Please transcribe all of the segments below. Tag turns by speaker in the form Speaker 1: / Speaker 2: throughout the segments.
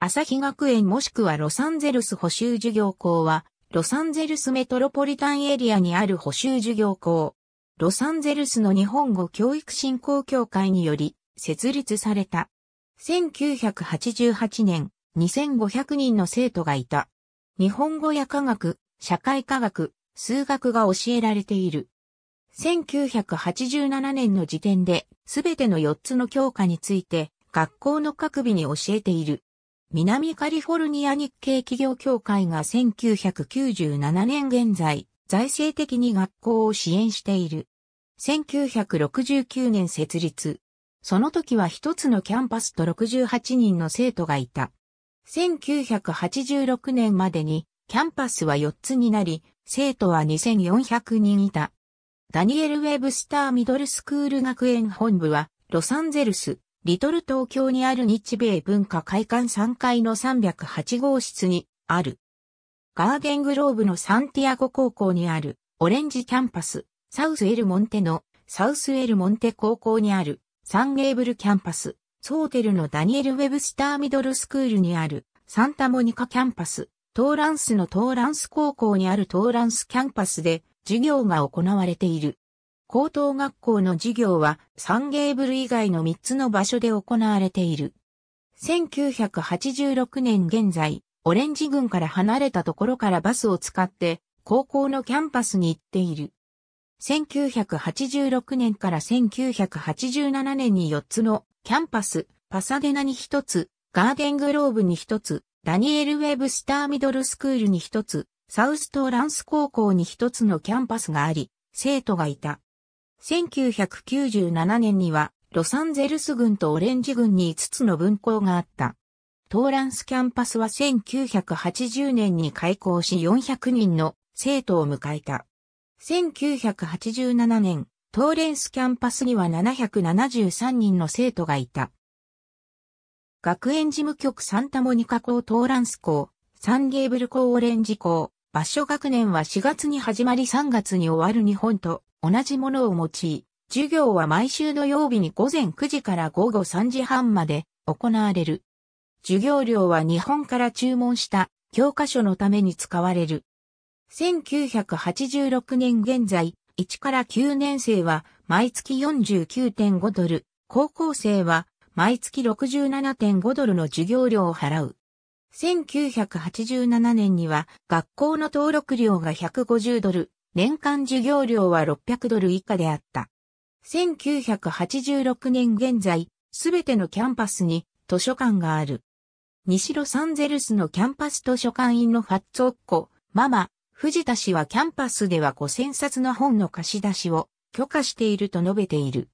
Speaker 1: 朝日学園もしくはロサンゼルス補修授業校は、ロサンゼルスメトロポリタンエリアにある補修授業校。ロサンゼルスの日本語教育振興協会により設立された。1988年、2500人の生徒がいた。日本語や科学、社会科学、数学が教えられている。1987年の時点で、すべての4つの教科について、学校の各日に教えている。南カリフォルニア日系企業協会が1997年現在、財政的に学校を支援している。1969年設立。その時は一つのキャンパスと68人の生徒がいた。1986年までにキャンパスは4つになり、生徒は2400人いた。ダニエル・ウェブスター・ミドルスクール学園本部はロサンゼルス、リトル東京にある日米文化会館3階の308号室にある。ガーデングローブのサンティアゴ高校にあるオレンジキャンパス、サウスエルモンテのサウスエルモンテ高校にあるサンゲーブルキャンパス、ソーテルのダニエル・ウェブスターミドルスクールにあるサンタモニカキャンパス、トーランスのトーランス高校にあるトーランスキャンパスで授業が行われている。高等学校の授業はサンゲーブル以外の3つの場所で行われている。1986年現在、オレンジ軍から離れたところからバスを使って高校のキャンパスに行っている。1986年から1987年に4つのキャンパス、パサデナに1つ、ガーデングローブに1つ、ダニエル・ウェブスター・ミドルスクールに1つ、サウストーランス高校に1つのキャンパスがあり、生徒がいた。1997年には、ロサンゼルス軍とオレンジ軍に5つの分校があった。トーランスキャンパスは1980年に開校し400人の生徒を迎えた。1987年、トーレンスキャンパスには773人の生徒がいた。学園事務局サンタモニカ校トーランス校、サンゲーブル校オレンジ校、場所学年は4月に始まり3月に終わる日本と同じものを用い、授業は毎週土曜日に午前9時から午後3時半まで行われる。授業料は日本から注文した教科書のために使われる。1986年現在、1から9年生は毎月49.5ドル、高校生は毎月67.5ドルの授業料を払う。1987年には学校の登録料が150ドル、年間授業料は600ドル以下であった。1986年現在、すべてのキャンパスに図書館がある。西ロサンゼルスのキャンパス図書館員のファッツオッコ、ママ、藤田氏はキャンパスでは5000冊の本の貸し出しを許可していると述べている。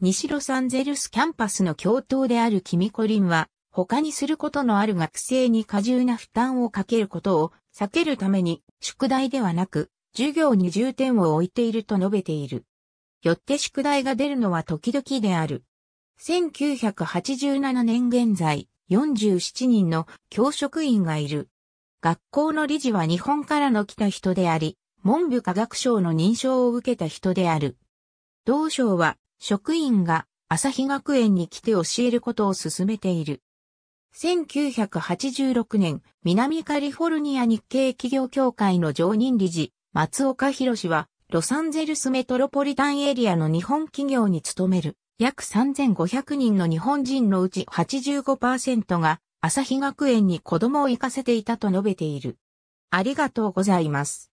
Speaker 1: 西ロサンゼルスキャンパスの教頭であるキミコリンは、他にすることのある学生に過重な負担をかけることを避けるために、宿題ではなく、授業に重点を置いていると述べている。よって宿題が出るのは時々である。1987年現在、47人の教職員がいる。学校の理事は日本からの来た人であり、文部科学省の認証を受けた人である。同省は職員が朝日学園に来て教えることを進めている。1986年、南カリフォルニア日系企業協会の常任理事、松岡博は、ロサンゼルスメトロポリタンエリアの日本企業に勤める、約3500人の日本人のうち85%が、朝日学園に子供を行かせていたと述べている。ありがとうございます。